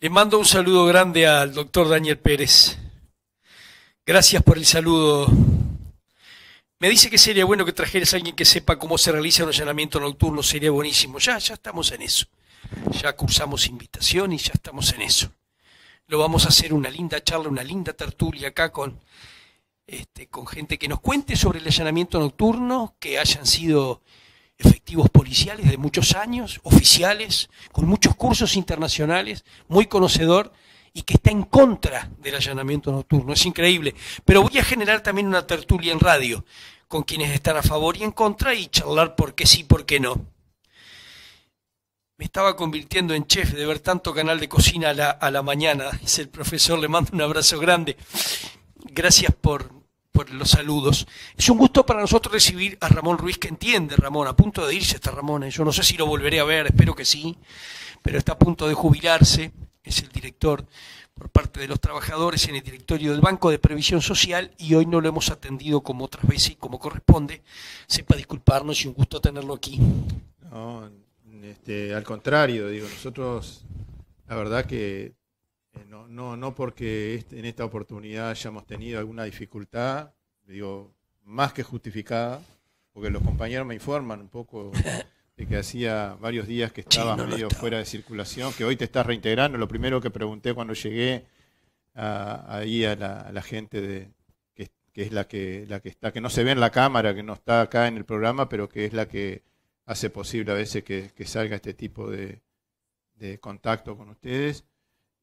Le mando un saludo grande al doctor Daniel Pérez. Gracias por el saludo. Me dice que sería bueno que trajeras a alguien que sepa cómo se realiza un allanamiento nocturno, sería buenísimo. Ya, ya estamos en eso. Ya cursamos invitación y ya estamos en eso. Lo vamos a hacer una linda charla, una linda tertulia acá con, este, con gente que nos cuente sobre el allanamiento nocturno, que hayan sido efectivos policiales de muchos años, oficiales, con muchos cursos internacionales, muy conocedor y que está en contra del allanamiento nocturno. Es increíble. Pero voy a generar también una tertulia en radio con quienes están a favor y en contra y charlar por qué sí, por qué no. Me estaba convirtiendo en chef de ver tanto canal de cocina a la, a la mañana. Es el profesor, le mando un abrazo grande. Gracias por, por los saludos. Es un gusto para nosotros recibir a Ramón Ruiz, que entiende, Ramón, a punto de irse está Ramón. ¿eh? Yo no sé si lo volveré a ver, espero que sí, pero está a punto de jubilarse, es el director por parte de los trabajadores en el directorio del Banco de Previsión Social y hoy no lo hemos atendido como otras veces y como corresponde. Sepa disculparnos y un gusto tenerlo aquí. No, este, al contrario, digo, nosotros la verdad que eh, no, no, no porque este, en esta oportunidad hayamos tenido alguna dificultad, digo, más que justificada, porque los compañeros me informan un poco de que hacía varios días que estabas medio fuera de circulación, que hoy te estás reintegrando. Lo primero que pregunté cuando llegué ahí a la, gente de, que, es la que, la que está, que no se ve en la cámara, que no está acá en el programa, pero que es la que hace posible a veces que, salga este tipo de contacto con ustedes.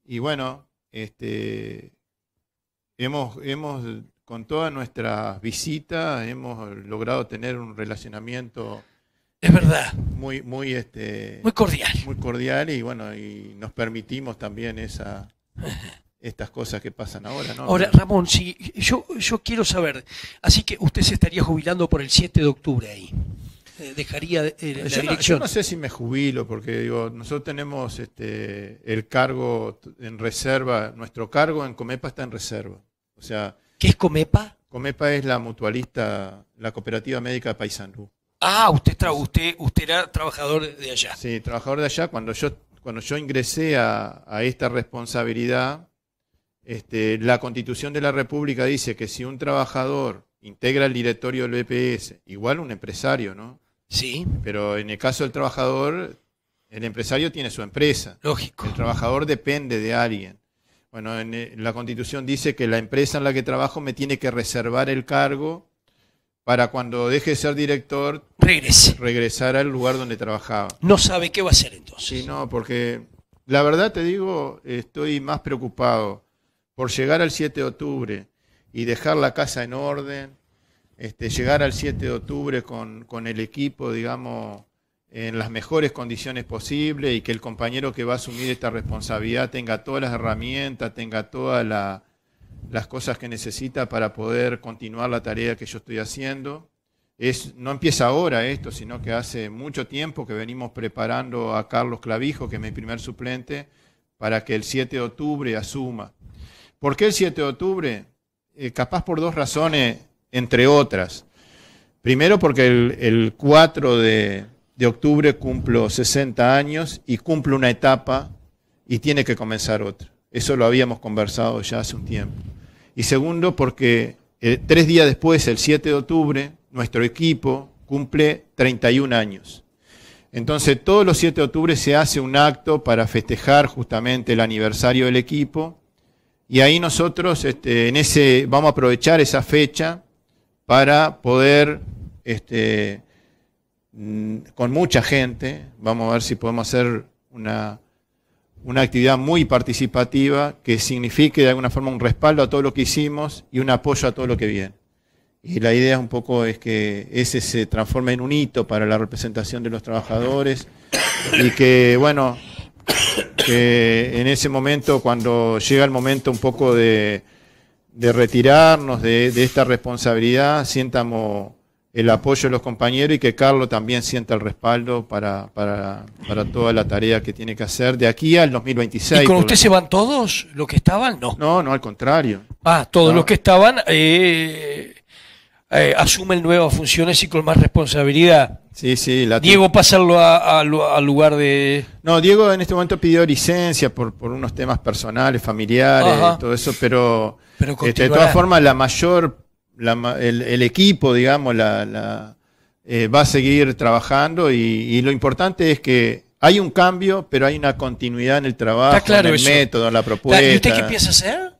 Y bueno, este, hemos, hemos, con todas nuestras visitas, hemos logrado tener un relacionamiento. Es verdad. Muy, muy, este, muy cordial. Muy cordial y bueno, y nos permitimos también esa, estas cosas que pasan ahora. ¿no? Ahora, Ramón, si, yo, yo quiero saber, así que usted se estaría jubilando por el 7 de octubre ahí. Eh, dejaría eh, la no, no sé si me jubilo, porque digo, nosotros tenemos este, el cargo en reserva, nuestro cargo en Comepa está en reserva. O sea, ¿Qué es Comepa? Comepa es la mutualista, la cooperativa médica de Paysandú. Ah, usted, usted, usted era trabajador de allá. Sí, trabajador de allá. Cuando yo, cuando yo ingresé a, a esta responsabilidad, este, la constitución de la República dice que si un trabajador integra el directorio del BPS, igual un empresario, ¿no? Sí. Pero en el caso del trabajador, el empresario tiene su empresa. Lógico. El trabajador depende de alguien. Bueno, en eh, la Constitución dice que la empresa en la que trabajo me tiene que reservar el cargo para cuando deje de ser director regresar al lugar donde trabajaba. No sabe qué va a hacer entonces. Sí, no, porque la verdad te digo, estoy más preocupado por llegar al 7 de octubre y dejar la casa en orden, este, llegar al 7 de octubre con, el equipo, digamos, en las mejores condiciones posibles y que el compañero que va a asumir esta responsabilidad tenga todas las herramientas, tenga todas las cosas que necesita para poder continuar la tarea que yo estoy haciendo. no empieza ahora esto, sino que hace mucho tiempo que venimos preparando a Carlos Clavijo, que es mi primer suplente, para que el 7 de octubre asuma. ¿Por qué el 7 de octubre? Eh, capaz por dos razones entre otras. Primero porque el, 4 de, octubre cumplo 60 años y cumplo una etapa y tiene que comenzar otra. Eso lo habíamos conversado ya hace un tiempo. Y segundo porque eh, tres días después, el 7 de octubre, nuestro equipo cumple 31 años. Entonces todos los 7 de octubre se hace un acto para festejar justamente el aniversario del equipo y ahí nosotros este, en ese, vamos a aprovechar esa fecha para poder, este, mm, con mucha gente, vamos a ver si podemos hacer una, una actividad muy participativa que signifique de alguna forma un respaldo a todo lo que hicimos y un apoyo a todo lo que viene. Y la idea un poco es que ese se transforme en un hito para la representación de los trabajadores y que, bueno, que en ese momento, cuando llega el momento un poco de, de retirarnos de, de, esta responsabilidad, sientamos el apoyo de los compañeros y que Carlos también sienta el respaldo para, para, para toda la tarea que tiene que hacer de aquí al 2026. ¿Y con usted se van todos los que estaban? No. No, no, al contrario. Ah, todos los que estaban eh, eh, asumen nuevas funciones y con más responsabilidad. Sí, sí. La Diego, pasarlo al lugar de... No, Diego en este momento pidió licencia por, por unos temas personales, familiares, todo eso, pero eh, de todas formas, la mayor, el, equipo, digamos, eh, va a seguir trabajando y, lo importante es que hay un cambio, pero hay una continuidad en el trabajo, en el método, en la propuesta. ¿Y usted qué piensa hacer?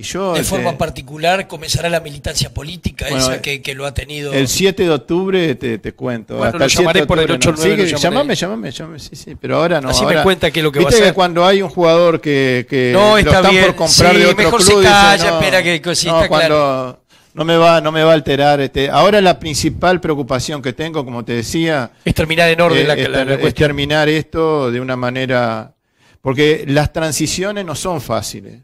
Y yo, de este, forma particular comenzará la militancia política esa eh, que, que, lo ha tenido. El 7 de octubre te, te cuento. Bueno, Hasta lo llamaré el 7 de octubre, por el 8 no. 9, sí, llamame, llamame, llamame, sí, sí, pero ahora no. Así me cuenta que lo que va a que cuando hay un jugador que, que no, está lo están bien. por comprar de otro mejor club, se calla, dice, espera que cosita, no, cuando, claro. No me va, no me va a alterar. Este, ahora la principal preocupación que tengo, como te decía, es terminar en orden eh, la, es, la, la es terminar esto de una manera, porque las transiciones no son fáciles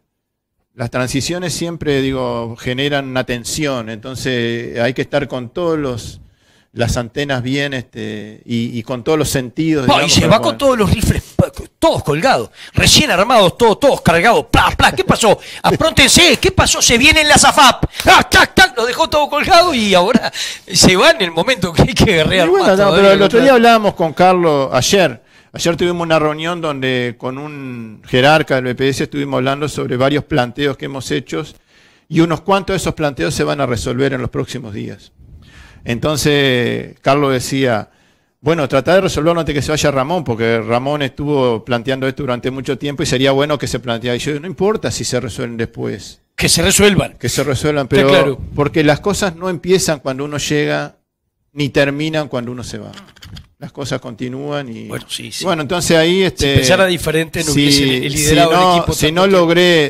las transiciones siempre, digo, generan una tensión, entonces hay que estar con todos los las antenas bien este, y, con todos los sentidos. y se va con todos los rifles, todos colgados, recién armados, todos, todos cargados. Pla, ¿Qué pasó? Apróntense, ¿qué pasó? Se viene en la zafap. tac, ah, tac! Lo dejó todo colgado y ahora se va en el momento que hay que rearmar. pero el otro día hablábamos con Carlos ayer Ayer tuvimos una reunión donde con un jerarca del BPS estuvimos hablando sobre varios planteos que hemos hecho y unos cuantos de esos planteos se van a resolver en los próximos días. Entonces, Carlos decía, bueno, trata de resolverlo antes que se vaya Ramón, porque Ramón estuvo planteando esto durante mucho tiempo y sería bueno que se planteara. Y yo, no importa si se resuelven después. Que se resuelvan. Que se resuelvan, pero porque las cosas no empiezan cuando uno llega, ni terminan cuando uno se va las cosas continúan y bueno, entonces ahí este si diferente no si, no, logré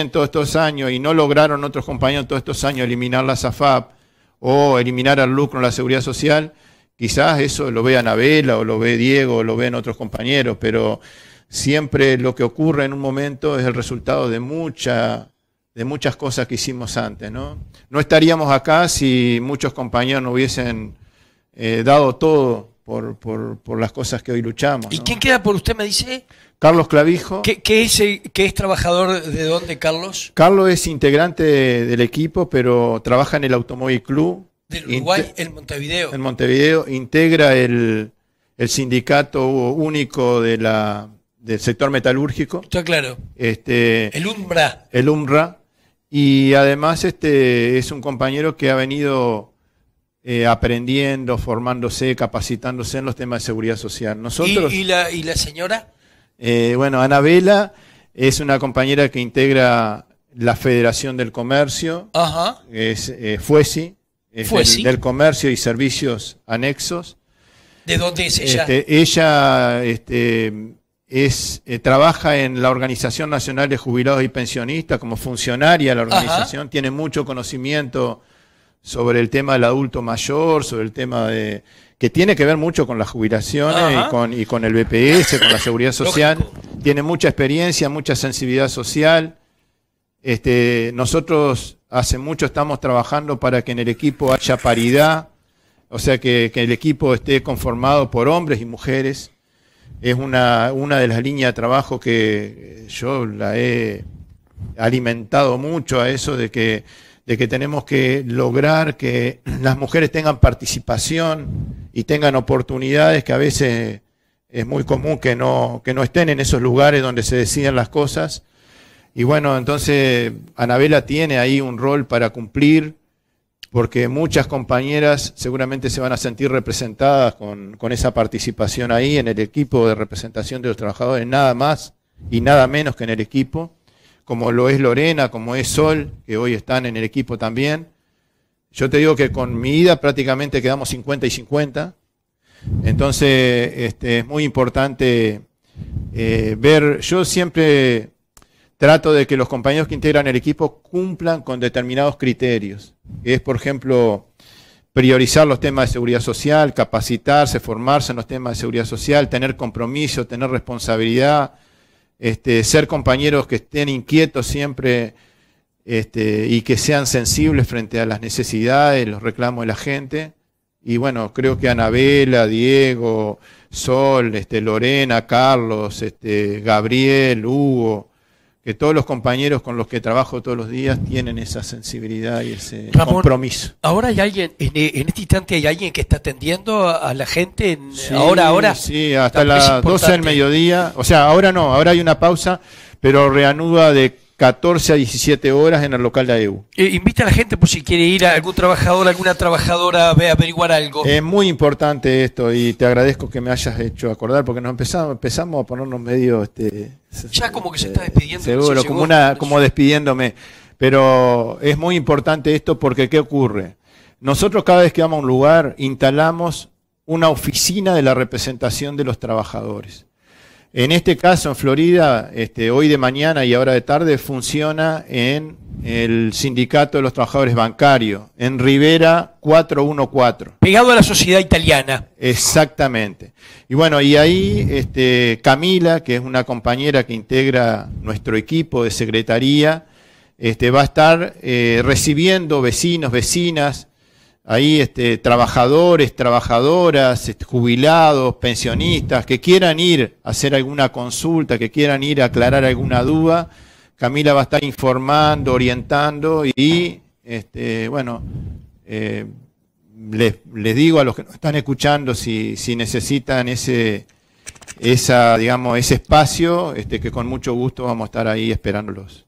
en todos estos años y no lograron otros compañeros en todos estos años eliminar la SAFAP o eliminar al lucro en la seguridad social quizás eso lo vea Anabela o lo ve Diego o lo ven otros compañeros pero siempre lo que ocurre en un momento es el resultado de mucha de muchas cosas que hicimos antes no no estaríamos acá si muchos compañeros no hubiesen eh, dado todo por, por, por, las cosas que hoy luchamos. ¿Y quién queda por usted, me dice? Carlos Clavijo. ¿Qué, es, es trabajador de dónde, Carlos? Carlos es integrante del equipo, pero trabaja en el Automóvil Club. Del Uruguay, en Montevideo. En Montevideo, integra el, el sindicato único de la, del sector metalúrgico. Está claro. Este, el UMRA. El UMRA. Y además este, es un compañero que ha venido eh, aprendiendo, formándose, capacitándose en los temas de seguridad social. Nosotros, ¿Y, la, señora? Eh, bueno, Vela es una compañera que integra la Federación del Comercio, es eh, FUESI, Del, Comercio y Servicios Anexos. ¿De dónde es ella? Este, ella este, es, eh, trabaja en la Organización Nacional de Jubilados y Pensionistas como funcionaria de la organización, tiene mucho conocimiento sobre el tema del adulto mayor, sobre el tema de que tiene que ver mucho con las jubilaciones y con, el BPS, con la seguridad social. Tiene mucha experiencia, mucha sensibilidad social. Este, nosotros hace mucho estamos trabajando para que en el equipo haya paridad, o sea, que, que el equipo esté conformado por hombres y mujeres. Es una, una de las líneas de trabajo que yo la he alimentado mucho a eso de que de que tenemos que lograr que las mujeres tengan participación y tengan oportunidades que a veces es muy común que no, que no estén en esos lugares donde se deciden las cosas. Y bueno, entonces Anabela tiene ahí un rol para cumplir, porque muchas compañeras seguramente se van a sentir representadas con, esa participación ahí en el equipo de representación de los trabajadores, nada más y nada menos que en el equipo como lo es Lorena, como es Sol, que hoy están en el equipo también. Yo te digo que con mi ida prácticamente quedamos 50 y 50. Entonces este, es muy importante eh, ver, yo siempre trato de que los compañeros que integran el equipo cumplan con determinados criterios. Es, por ejemplo, priorizar los temas de seguridad social, capacitarse, formarse en los temas de seguridad social, tener compromiso, tener responsabilidad, este, ser compañeros que estén inquietos siempre este, y que sean sensibles frente a las necesidades, los reclamos de la gente. Y bueno, creo que Anabela, Diego, Sol, este, Lorena, Carlos, este, Gabriel, Hugo, que todos los compañeros con los que trabajo todos los días tienen esa sensibilidad y ese compromiso. Ahora hay alguien, en, en, este instante hay alguien que está atendiendo a la gente, en, ahora, ahora. Sí, hasta las 12 del mediodía, o sea, ahora no, ahora hay una pausa, pero reanuda de 14 a 17 horas en el local de AEU. Eh, invita a la gente por si quiere ir a algún trabajador, alguna trabajadora a averiguar algo. Es muy importante esto y te agradezco que me hayas hecho acordar porque nos empezamos, empezamos a ponernos medio... Este, ya como que se está despidiendo. Seguro, como, una, como despidiéndome. Pero es muy importante esto porque ¿qué ocurre? Nosotros cada vez que vamos a un lugar instalamos una oficina de la representación de los trabajadores. En este caso, en Florida, este, hoy de mañana y ahora de tarde, funciona en el Sindicato de los Trabajadores Bancarios, en Rivera 414. Pegado a la sociedad italiana. Exactamente. Y bueno, y ahí este, Camila, que es una compañera que integra nuestro equipo de secretaría, este, va a estar eh, recibiendo vecinos, vecinas, ahí este, trabajadores, trabajadoras, este, jubilados, pensionistas, que quieran ir a hacer alguna consulta, que quieran ir a aclarar alguna duda, Camila va a estar informando, orientando y, este, bueno, eh, les, digo a los que nos están escuchando si, necesitan ese, esa, digamos, ese espacio, este, que con mucho gusto vamos a estar ahí esperándolos.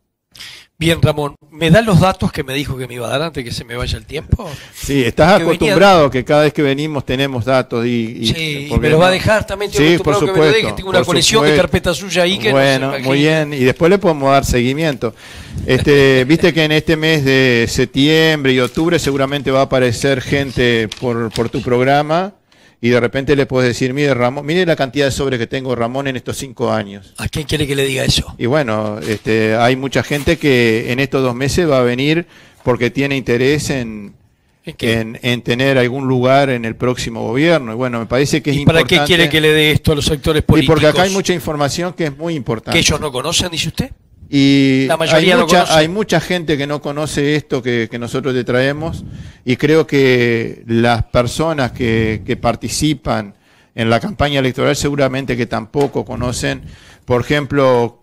Bien, Ramón, ¿me da los datos que me dijo que me iba a dar antes que se me vaya el tiempo? Sí, estás acostumbrado que cada vez que venimos tenemos datos y... y sí, me los va a dejar también, sí, por supuesto, tengo una colección de carpetas suyas ahí que Bueno, muy bien, y después le podemos dar seguimiento. Este, Viste que en este mes de septiembre y octubre seguramente va a aparecer gente por, por tu programa y de repente le puedes decir, mire Ramón, mire la cantidad de sobres que tengo Ramón en estos cinco años. ¿A quién quiere que le diga eso? Y bueno, este, hay mucha gente que en estos dos meses va a venir porque tiene interés en, en, tener algún lugar en el próximo gobierno. Y bueno, me parece que es ¿Y para qué quiere que le dé esto a los sectores políticos? Y porque acá hay mucha información que es muy importante. ¿Que ellos no conocen, dice usted? Y La hay, mucha, hay mucha gente que no conoce esto que, nosotros le traemos y creo que las personas que, participan en la campaña electoral seguramente que tampoco conocen, por ejemplo,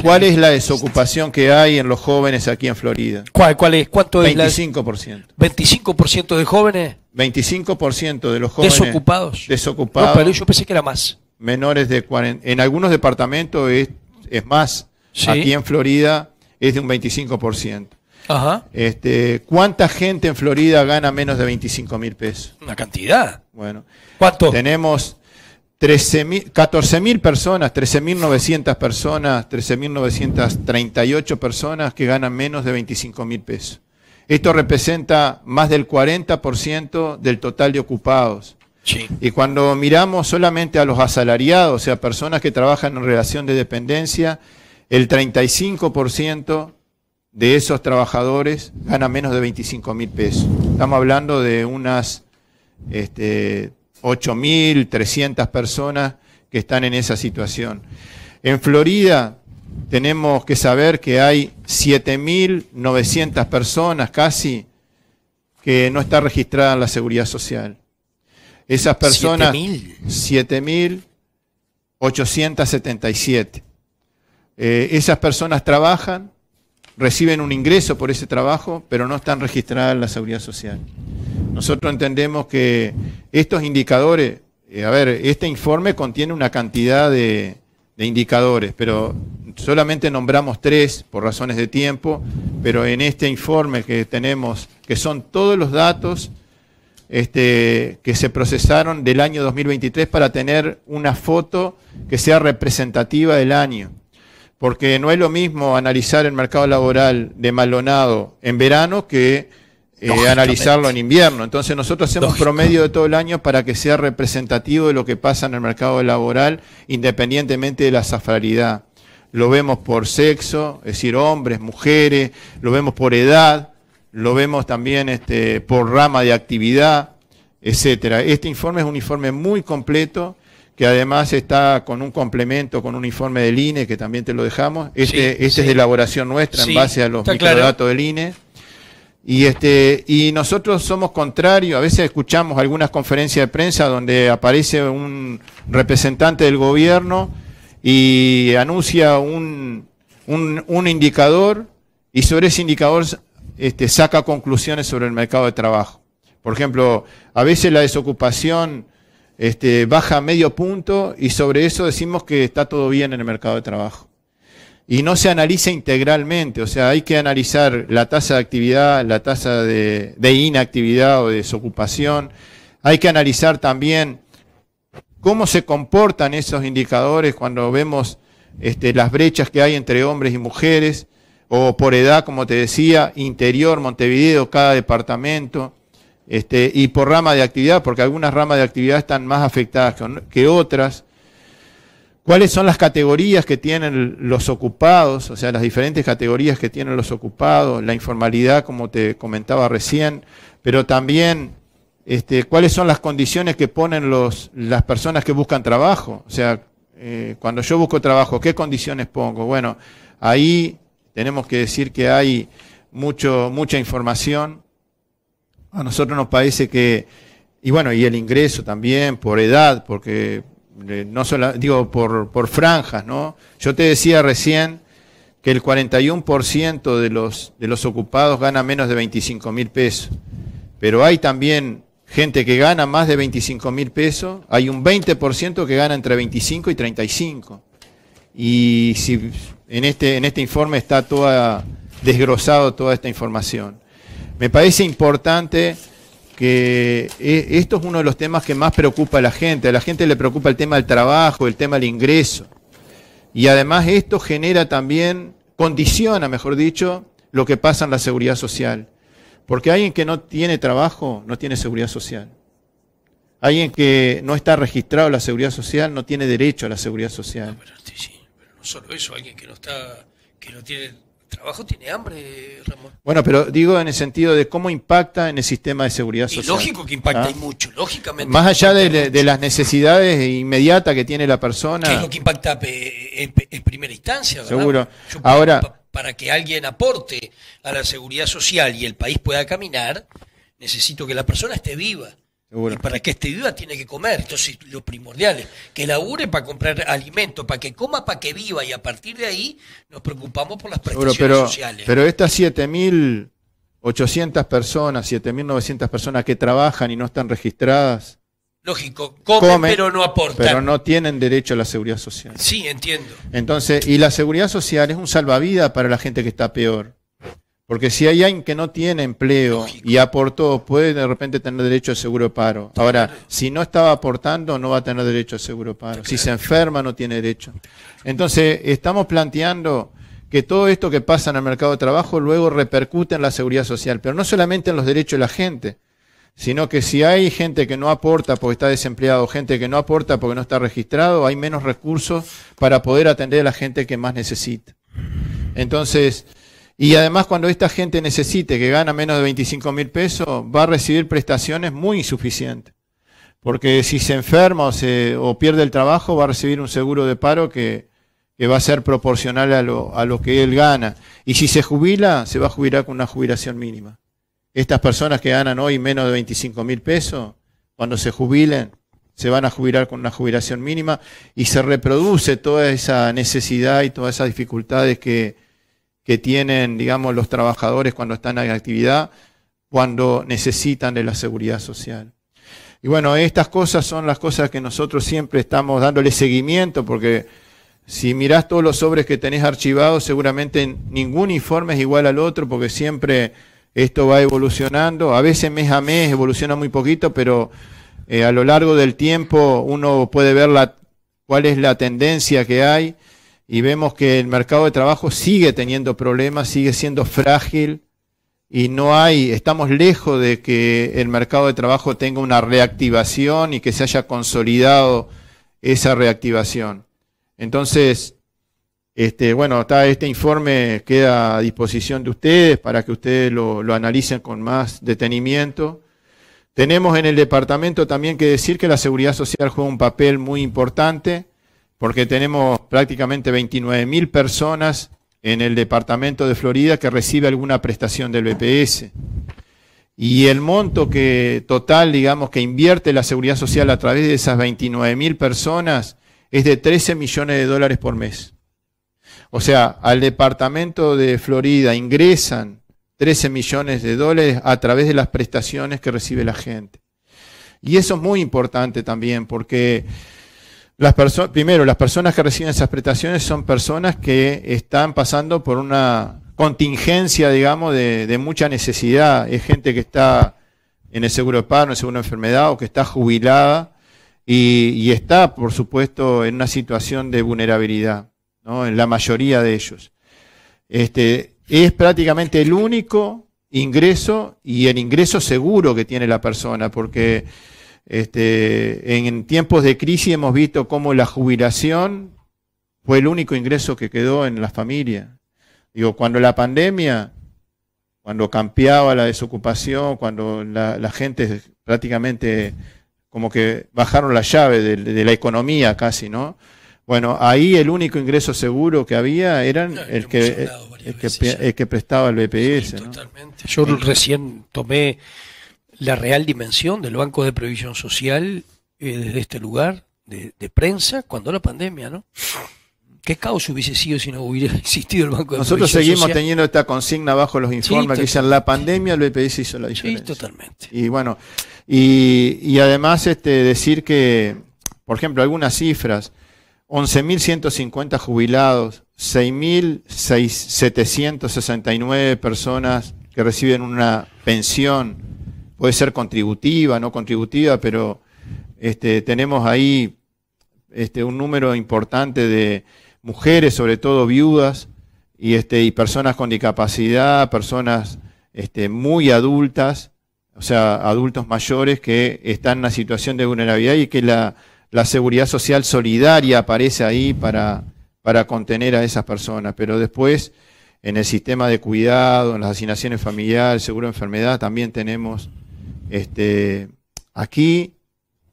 ¿Cuál es la desocupación que hay en los jóvenes aquí en Florida? ¿Cuál, cuál es? ¿Cuánto es? 25%. La... ¿25% de jóvenes? 25% de los jóvenes. ¿Desocupados? Desocupados. pero yo pensé que era más. Menores de 40. En algunos departamentos es más aquí en Florida es de un 25%. Ajá. Este, ¿Cuánta gente en Florida gana menos de 25 mil pesos? Una cantidad. Bueno. ¿Cuánto? Tenemos 13, 14 mil personas, 13.900 personas, 13.938 personas que ganan menos de 25 mil pesos. Esto representa más del 40% del total de ocupados. Y cuando miramos solamente a los asalariados, o sea, personas que trabajan en relación de dependencia, el 35% de esos trabajadores gana menos de 25 mil pesos. Estamos hablando de unas 8.300 este, personas que están en esa situación. En Florida tenemos que saber que hay 7.900 personas casi que no está registrada en la seguridad social. Esas personas... 7.877. Eh, esas personas trabajan, reciben un ingreso por ese trabajo, pero no están registradas en la seguridad social. Nosotros entendemos que estos indicadores, eh, a ver, este informe contiene una cantidad de, indicadores, pero solamente nombramos tres por razones de tiempo, pero en este informe que tenemos, que son todos los datos este, que se procesaron del año 2023 para tener una foto que sea representativa del año porque no es lo mismo analizar el mercado laboral de malonado en verano que eh, analizarlo en invierno. Entonces nosotros hacemos promedio de todo el año para que sea representativo de lo que pasa en el mercado laboral, independientemente de la zafaridad. Lo vemos por sexo, es decir, hombres, mujeres, lo vemos por edad, lo vemos también este, por rama de actividad, etcétera. Este informe es un informe muy completo que además está con un complemento, con un informe del INE, que también te lo dejamos. Este, este es elaboración nuestra en base a los microdatos del INE. Y, este, y nosotros somos contrarios, a veces escuchamos algunas conferencias de prensa donde aparece un representante del gobierno y anuncia un, un, un indicador y sobre ese indicador este, saca conclusiones sobre el mercado de trabajo. Por ejemplo, a veces la desocupación este, baja medio punto y sobre eso decimos que está todo bien en el mercado de trabajo. Y no se analiza integralmente, o sea, hay que analizar la tasa de actividad, la tasa de, inactividad o de desocupación, hay que analizar también cómo se comportan esos indicadores cuando vemos este, las brechas que hay entre hombres y mujeres, o por edad, como te decía, interior, Montevideo, cada departamento. Este, y por rama de actividad, porque algunas ramas de actividad están más afectadas que, otras. ¿Cuáles son las categorías que tienen los ocupados? O sea, las diferentes categorías que tienen los ocupados, la informalidad, como te comentaba recién, pero también este, cuáles son las condiciones que ponen las personas que buscan trabajo. O sea, eh, cuando yo busco trabajo, ¿qué condiciones pongo? Bueno, ahí tenemos que decir que hay mucho, mucha información, a nosotros nos parece que, y bueno, y el ingreso también por edad, porque eh, no solo, digo, por, por franjas, ¿no? Yo te decía recién que el 41% de los, de los ocupados gana menos de 25 mil pesos, pero hay también gente que gana más de 25 mil pesos, hay un 20% que gana entre 25 y 35. Y si en este, en este informe está toda desgrosado toda esta información. Me parece importante que eh, esto es uno de los temas que más preocupa a la gente. A la gente le preocupa el tema del trabajo, el tema del ingreso. Y además esto genera también, condiciona, mejor dicho, lo que pasa en la seguridad social. Porque alguien que no tiene trabajo no tiene seguridad social. Alguien que no está registrado en la seguridad social no tiene derecho a la seguridad social. Ah, pero no solo eso, alguien que no está, que no tiene trabajo tiene hambre, Ramón. Bueno, pero digo en el sentido de cómo impacta en el sistema de seguridad y Es lógico que impacta ¿Ah? y mucho, lógicamente. Más allá de, las necesidades inmediatas que tiene la persona. Que es lo que impacta eh, en, primera instancia, ¿verdad? Seguro. Ahora. para que alguien aporte a la seguridad social y el país pueda caminar, necesito que la persona esté viva. Y para que esté viva tiene que comer. Entonces, lo primordial que labure para comprar alimento, para que coma, para que viva. Y a partir de ahí nos preocupamos por las prestaciones pero, sociales. Pero estas 7.800 personas, 7.900 personas que trabajan y no están registradas. Lógico, comen, pero no aportan. Pero no tienen derecho a la seguridad social. Sí, entiendo. Entonces, y la seguridad social es un salvavidas para la gente que está peor. Porque si hay alguien que no tiene empleo y aportó, puede de repente tener derecho a seguro de paro. Ahora, si no estaba aportando, no va a tener derecho a seguro de paro. Si se enferma, no tiene derecho. Entonces, estamos planteando que todo esto que pasa en el mercado de trabajo luego repercute en la seguridad social, pero no solamente en los derechos de la gente, sino que si hay gente que no aporta porque está desempleado, gente que no aporta porque no está registrado, hay menos recursos para poder atender a la gente que más necesita. Entonces, y además cuando esta gente necesite que gana menos de 25 mil pesos, va a recibir prestaciones muy insuficientes. Porque si se enferma o, pierde el trabajo, va a recibir un seguro de paro que, va a ser proporcional a lo, a lo que él gana. Y si se jubila, se va a jubilar con una jubilación mínima. Estas personas que ganan hoy menos de 25 mil pesos, cuando se jubilen, se van a jubilar con una jubilación mínima y se reproduce toda esa necesidad y todas esas dificultades que, que tienen, digamos, los trabajadores cuando están en actividad, cuando necesitan de la seguridad social. Y bueno, estas cosas son las cosas que nosotros siempre estamos dándole seguimiento, porque si mirás todos los sobres que tenés archivados, seguramente ningún informe es igual al otro, porque siempre esto va evolucionando. A veces mes a mes evoluciona muy poquito, pero eh, a lo largo del tiempo uno puede ver cuál es la tendencia que hay y vemos que el mercado de trabajo sigue teniendo problemas, sigue siendo frágil y no hay, estamos lejos de que el mercado de trabajo tenga una reactivación y que se haya consolidado esa reactivación. Entonces, este, bueno, está, este informe queda a disposición de ustedes para que ustedes lo, lo analicen con más detenimiento. Tenemos en el departamento también que decir que la seguridad social juega un papel muy importante porque tenemos prácticamente mil personas en el departamento de Florida que recibe alguna prestación del BPS. Y el monto que total, digamos, que invierte la seguridad social a través de esas mil personas es de 13 millones de dólares por mes. O sea, al departamento de Florida ingresan 13 millones de dólares a través de las prestaciones que recibe la gente. Y eso es muy importante también, porque las primero, las personas que reciben esas prestaciones son personas que están pasando por una contingencia, digamos, de, mucha necesidad. Es gente que está en el seguro de paro, en el seguro de enfermedad o que está jubilada y, está, por supuesto, en una situación de vulnerabilidad, en la mayoría de ellos. Este, es prácticamente el único ingreso y el ingreso seguro que tiene la persona, porque este, en tiempos de crisis hemos visto cómo la jubilación fue el único ingreso que quedó en la familia. Digo, cuando la pandemia, cuando campeaba la desocupación, cuando la, gente prácticamente como que bajaron la llave de, la economía casi, ¿no? Bueno, ahí el único ingreso seguro que había eran el, que, el, que, prestaba el BPS. Yo recién tomé la real dimensión del Banco de Previsión Social eh, desde este lugar de, prensa cuando la pandemia, ¿no? ¿Qué caos hubiese sido si no hubiera existido el Banco de Nosotros seguimos teniendo esta consigna bajo los informes que dicen la pandemia, el BPS hizo la diferencia. Sí, totalmente. Y bueno, y, además este, decir que, por ejemplo, algunas cifras, 11.150 jubilados, 6.769 personas que reciben una pensión, puede ser contributiva, no contributiva, pero este, tenemos ahí este, un número importante de mujeres, sobre todo viudas, y, este, y personas con discapacidad, personas este, muy adultas, o sea, adultos mayores que están en una situación de vulnerabilidad y que la, seguridad social solidaria aparece ahí para, para contener a esas personas. Pero después, en el sistema de cuidado, en las asignaciones familiares, seguro de enfermedad, también tenemos este, aquí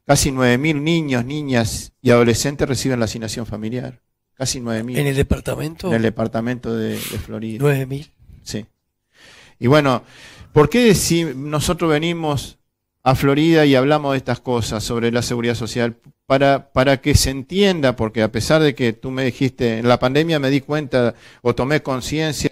casi 9.000 niños, niñas y adolescentes reciben la asignación familiar. Casi 9.000. ¿En el departamento? En el departamento de, Florida. Florida. ¿9.000? Sí. Y bueno, ¿por qué si nosotros venimos a Florida y hablamos de estas cosas sobre la seguridad social? Para, para que se entienda, porque a pesar de que tú me dijiste, en la pandemia me di cuenta o tomé conciencia,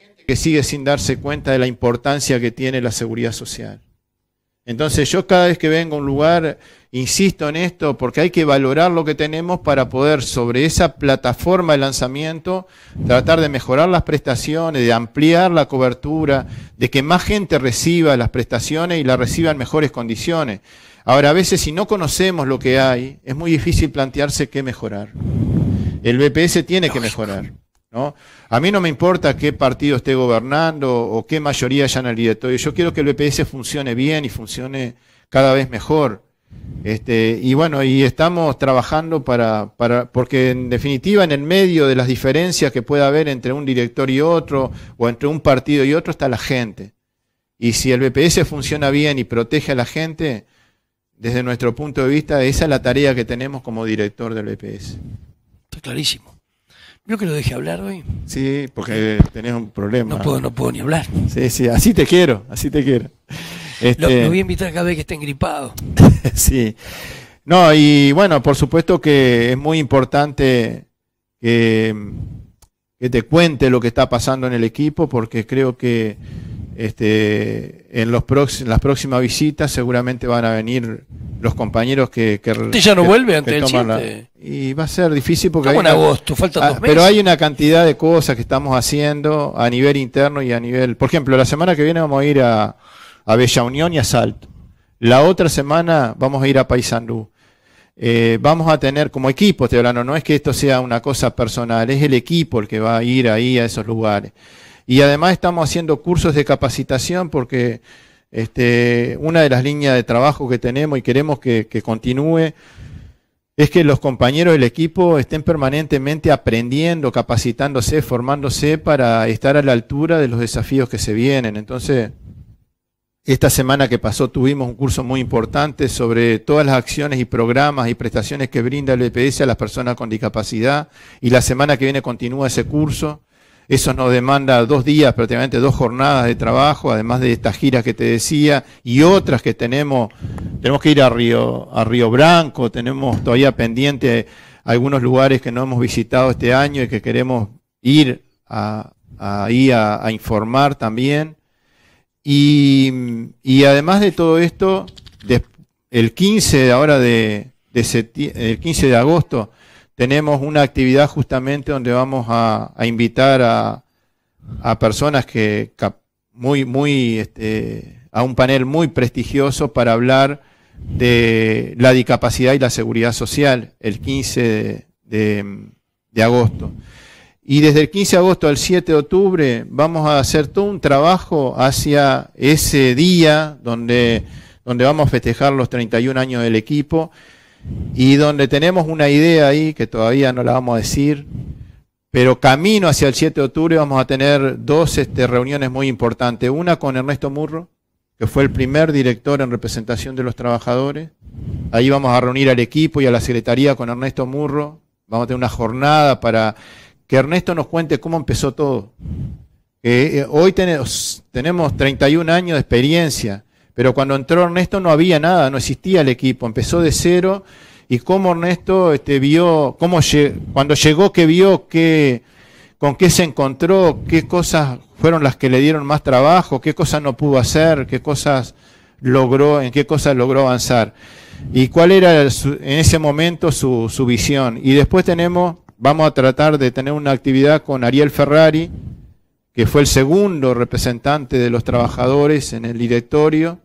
gente que sigue sin darse cuenta de la importancia que tiene la seguridad social. Entonces yo cada vez que vengo a un lugar, insisto en esto, porque hay que valorar lo que tenemos para poder sobre esa plataforma de lanzamiento tratar de mejorar las prestaciones, de ampliar la cobertura, de que más gente reciba las prestaciones y las reciba en mejores condiciones. Ahora, a veces si no conocemos lo que hay, es muy difícil plantearse qué mejorar. El BPS tiene que mejorar. A mí no me importa qué partido esté gobernando o qué mayoría haya en el directorio. Yo quiero que el BPS funcione bien y funcione cada vez mejor. Este, y bueno, y estamos trabajando para, para, porque en definitiva en el medio de las diferencias que pueda haber entre un director y otro, o entre un partido y otro, está la gente. Y si el BPS funciona bien y protege a la gente, desde nuestro punto de vista, esa es la tarea que tenemos como director del BPS. Está clarísimo yo que lo dejé hablar hoy. Sí, porque tenés un problema. No puedo, no puedo ni hablar. Sí, sí, así te quiero, así te quiero. Este... Lo, voy a invitar cada vez que estén gripados. sí. No, y bueno, por supuesto que es muy importante que te cuente lo que está pasando en el equipo, porque creo que este, en, los las próximas visitas seguramente van a venir los compañeros que... ya no vuelve ante el Y va a ser difícil porque... Hay una... Ah, pero hay una cantidad de cosas que estamos haciendo a nivel interno y a nivel... Por ejemplo, la semana que viene vamos a ir a, Bella Unión y a Salto. La otra semana vamos a ir a Paysandú. Eh, vamos a tener como equipo, te no es que esto sea una cosa personal, es el equipo el que va a ir ahí a esos lugares. Y además estamos haciendo cursos de capacitación porque este, una de las líneas de trabajo que tenemos y queremos que, continúe es que los compañeros del equipo estén permanentemente aprendiendo, capacitándose, formándose para estar a la altura de los desafíos que se vienen. Entonces, esta semana que pasó tuvimos un curso muy importante sobre todas las acciones y programas y prestaciones que brinda el EPS a las personas con discapacidad y la semana que viene continúa ese curso. Eso nos demanda dos días, prácticamente dos jornadas de trabajo, además de estas giras que te decía y otras que tenemos. Tenemos que ir a Río, a Río Branco, tenemos todavía pendiente algunos lugares que no hemos visitado este año y que queremos ir a, ahí a, informar también. Y, además de todo esto, el 15 ahora de, el 15 de agosto tenemos una actividad justamente donde vamos a, invitar a, personas que muy, muy, este, a un panel muy prestigioso para hablar de la discapacidad y la seguridad social el 15 de, agosto. Y desde el 15 de agosto al 7 de octubre vamos a hacer todo un trabajo hacia ese día donde, donde vamos a festejar los 31 años del equipo y donde tenemos una idea ahí que todavía no la vamos a decir, pero camino hacia el 7 de octubre vamos a tener dos este, reuniones muy importantes. Una con Ernesto Murro, que fue el primer director en representación de los trabajadores. Ahí vamos a reunir al equipo y a la secretaría con Ernesto Murro. Vamos a tener una jornada para que Ernesto nos cuente cómo empezó todo. Eh, eh, hoy tenemos 31 años de experiencia pero cuando entró Ernesto no había nada, no existía el equipo, empezó de cero y cómo Ernesto este, vio, cómo cuando llegó que vio con qué se encontró, qué cosas fueron las que le dieron más trabajo, qué cosas no pudo hacer, qué cosas logró, en qué cosas logró avanzar y cuál era en ese momento su, su visión. Y después tenemos, vamos a tratar de tener una actividad con Ariel Ferrari, que fue el segundo representante de los trabajadores en el directorio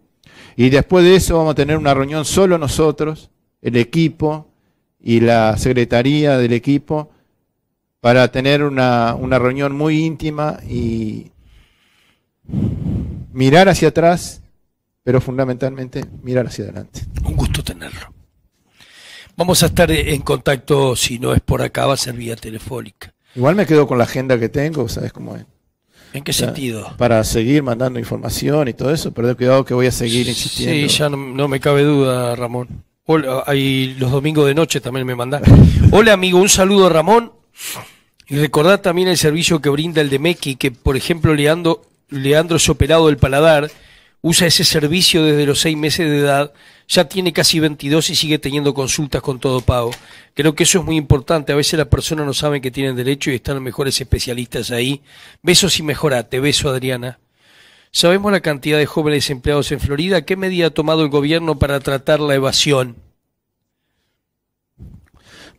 y después de eso vamos a tener una reunión solo nosotros, el equipo y la secretaría del equipo, para tener una, reunión muy íntima y mirar hacia atrás, pero fundamentalmente mirar hacia adelante. Un gusto tenerlo. Vamos a estar en contacto, si no es por acá, va a ser vía telefónica. Igual me quedo con la agenda que tengo, ¿sabes cómo es? ¿En qué sentido? Para seguir mandando información y todo eso, pero de cuidado que voy a seguir insistiendo. Sí, ya no, me cabe duda, Ramón. Hola, hay los domingos de noche también me mandan. Hola, amigo, un saludo, Ramón. Y recordad también el servicio que brinda el de Meki, que por ejemplo Leandro, Leandro Soperado del Paladar usa ese servicio desde los seis meses de edad ya tiene casi 22 y sigue teniendo consultas con todo pago. Creo que eso es muy importante. A veces las personas no saben que tienen derecho y están los mejores especialistas ahí. Besos y mejorate. Beso, Adriana. Sabemos la cantidad de jóvenes empleados en Florida. ¿Qué medida ha tomado el gobierno para tratar la evasión?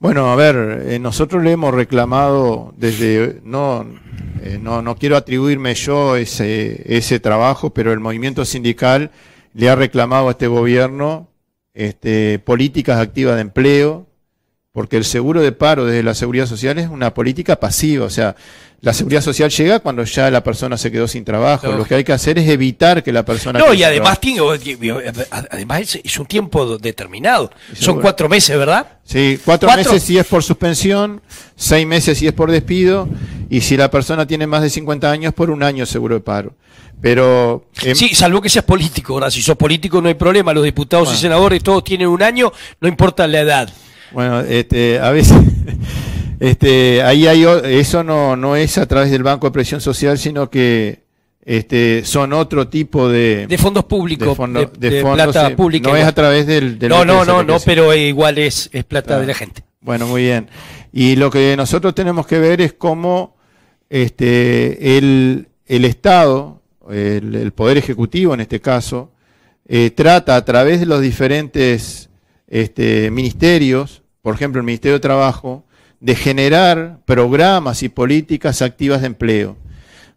Bueno, a ver, eh, nosotros le hemos reclamado desde, eh, no, no, quiero atribuirme yo ese, ese trabajo, pero el movimiento sindical le ha reclamado a este gobierno este, políticas activas de empleo, porque el seguro de paro desde la seguridad social es una política pasiva, o sea, la seguridad social llega cuando ya la persona se quedó sin trabajo. Lo que hay que hacer es evitar que la persona. No, y además, tiene, eh, además es, un tiempo determinado. Son cuatro meses, ¿verdad? Sí, cuatro, meses si es por suspensión, seis meses si es por despido, y si la persona tiene más de 50 años, por un año seguro de paro. Pero. Em, sí, salvo que seas político. Ahora, si sos político no hay problema. Los diputados y senadores todos tienen un año, no importa la edad. Bueno, este, a veces. Este, ahí hay, eso no, no es a través del Banco de Presión Social, sino que este, son otro tipo de... De fondos públicos, de, plata pública. No es a través del... no, no, no, pero igual es, es plata de la gente. Bueno, muy bien. Y lo que nosotros tenemos que ver es cómo este, el, Estado, el, Poder Ejecutivo en este caso, eh, trata a través de los diferentes este, ministerios, por ejemplo el Ministerio de Trabajo, de generar programas y políticas activas de empleo.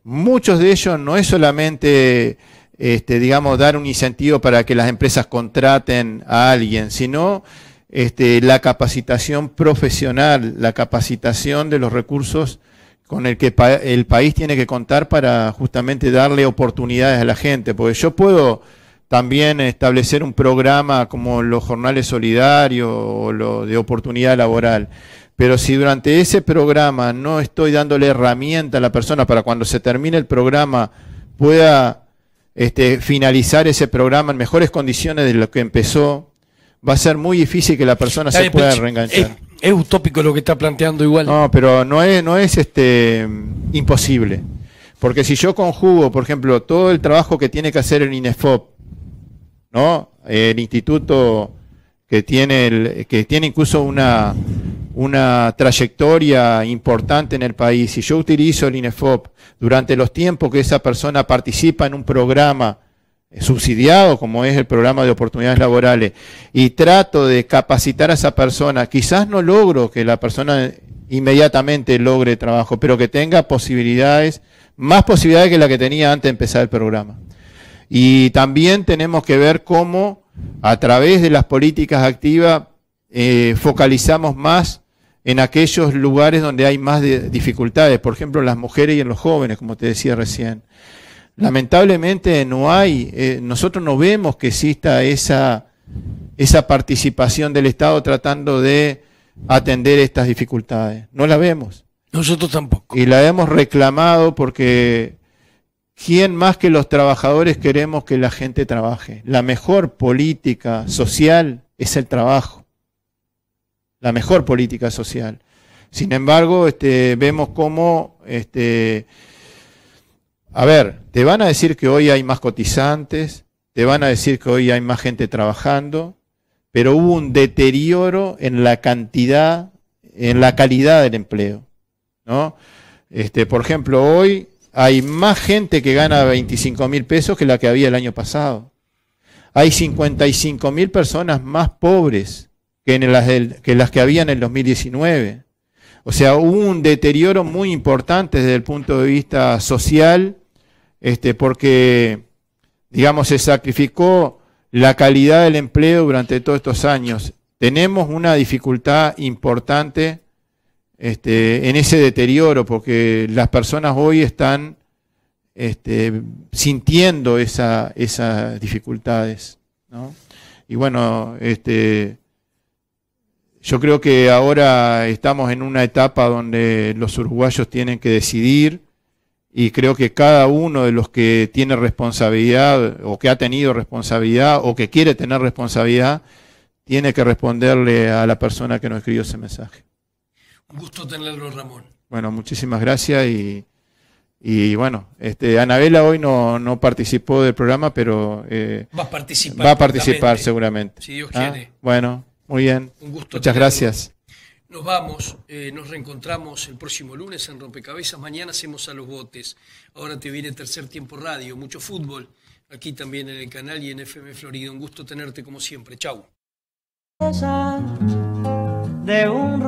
Muchos de ellos no es solamente, este, digamos, dar un incentivo para que las empresas contraten a alguien, sino este, la capacitación profesional, la capacitación de los recursos con el que el país tiene que contar para justamente darle oportunidades a la gente. Porque yo puedo también establecer un programa como los jornales solidarios o los de oportunidad laboral, pero si durante ese programa no estoy dándole herramienta a la persona para cuando se termine el programa pueda este, finalizar ese programa en mejores condiciones de lo que empezó, va a ser muy difícil que la persona se pueda reenganchar. Es, utópico lo que está planteando igual. No, pero no es, no es este, imposible. Porque si yo conjugo, por ejemplo, todo el trabajo que tiene que hacer el INEFOP, ¿no? el instituto que tiene, que tiene incluso una una trayectoria importante en el país, si yo utilizo el INEFOP durante los tiempos que esa persona participa en un programa subsidiado, como es el programa de oportunidades laborales, y trato de capacitar a esa persona, quizás no logro que la persona inmediatamente logre trabajo, pero que tenga posibilidades, más posibilidades que la que tenía antes de empezar el programa. Y también tenemos que ver cómo a través de las políticas activas eh, focalizamos más en aquellos lugares donde hay más dificultades, por ejemplo, las mujeres y en los jóvenes, como te decía recién. Lamentablemente no hay, eh, nosotros no vemos que exista esa, esa participación del Estado tratando de atender estas dificultades. No la vemos. Nosotros tampoco. Y la hemos reclamado porque ¿quién más que los trabajadores queremos que la gente trabaje? La mejor política social es el trabajo la mejor política social. Sin embargo, este, vemos cómo, este, a ver, te van a decir que hoy hay más cotizantes, te van a decir que hoy hay más gente trabajando, pero hubo un deterioro en la cantidad, en la calidad del empleo, ¿no? Este, por ejemplo, hoy hay más gente que gana 25 mil pesos que la que había el año pasado. Hay 55 mil personas más pobres que, en las, que las que había en el 2019. O sea, hubo un deterioro muy importante desde el punto de vista social, este, porque, digamos, se sacrificó la calidad del empleo durante todos estos años. Tenemos una dificultad importante este, en ese deterioro, porque las personas hoy están este, sintiendo esas dificultades. Y bueno, este, yo creo que ahora estamos en una etapa donde los uruguayos tienen que decidir y creo que cada uno de los que tiene responsabilidad o que ha tenido responsabilidad o que quiere tener responsabilidad tiene que responderle a la persona que nos escribió ese mensaje. Un gusto tenerlo, Ramón. Bueno, muchísimas gracias y, bueno, este, Anabela hoy no, participó del programa, pero eh, va a participar, va a participar seguramente. Si Dios ah, quiere. Bueno. Muy bien. Un gusto. Muchas gracias. Nos vamos, eh, nos reencontramos el próximo lunes en Rompecabezas. Mañana hacemos a los botes. Ahora te viene tercer tiempo radio, mucho fútbol. Aquí también en el canal y en FM Florida. Un gusto tenerte como siempre. Chau. De un